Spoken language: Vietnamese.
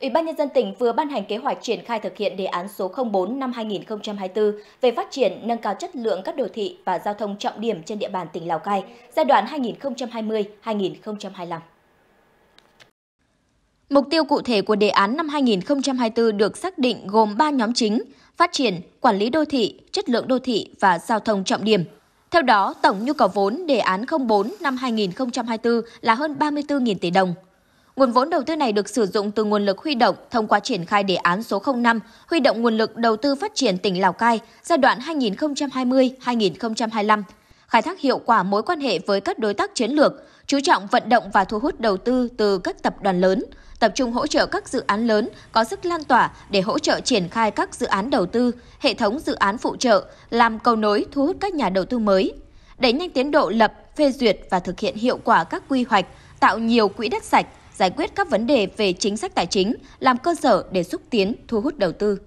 Ủy ban Nhân dân tỉnh vừa ban hành kế hoạch triển khai thực hiện đề án số 04 năm 2024 về phát triển, nâng cao chất lượng các đô thị và giao thông trọng điểm trên địa bàn tỉnh Lào Cai giai đoạn 2020-2025. Mục tiêu cụ thể của đề án năm 2024 được xác định gồm 3 nhóm chính, phát triển, quản lý đô thị, chất lượng đô thị và giao thông trọng điểm. Theo đó, tổng nhu cầu vốn đề án 04 năm 2024 là hơn 34.000 tỷ đồng – Nguồn vốn đầu tư này được sử dụng từ nguồn lực huy động thông qua triển khai đề án số 05 huy động nguồn lực đầu tư phát triển tỉnh Lào Cai giai đoạn 2020-2025, khai thác hiệu quả mối quan hệ với các đối tác chiến lược, chú trọng vận động và thu hút đầu tư từ các tập đoàn lớn, tập trung hỗ trợ các dự án lớn có sức lan tỏa để hỗ trợ triển khai các dự án đầu tư, hệ thống dự án phụ trợ, làm cầu nối thu hút các nhà đầu tư mới, đẩy nhanh tiến độ lập, phê duyệt và thực hiện hiệu quả các quy hoạch, tạo nhiều quỹ đất sạch, giải quyết các vấn đề về chính sách tài chính làm cơ sở để xúc tiến thu hút đầu tư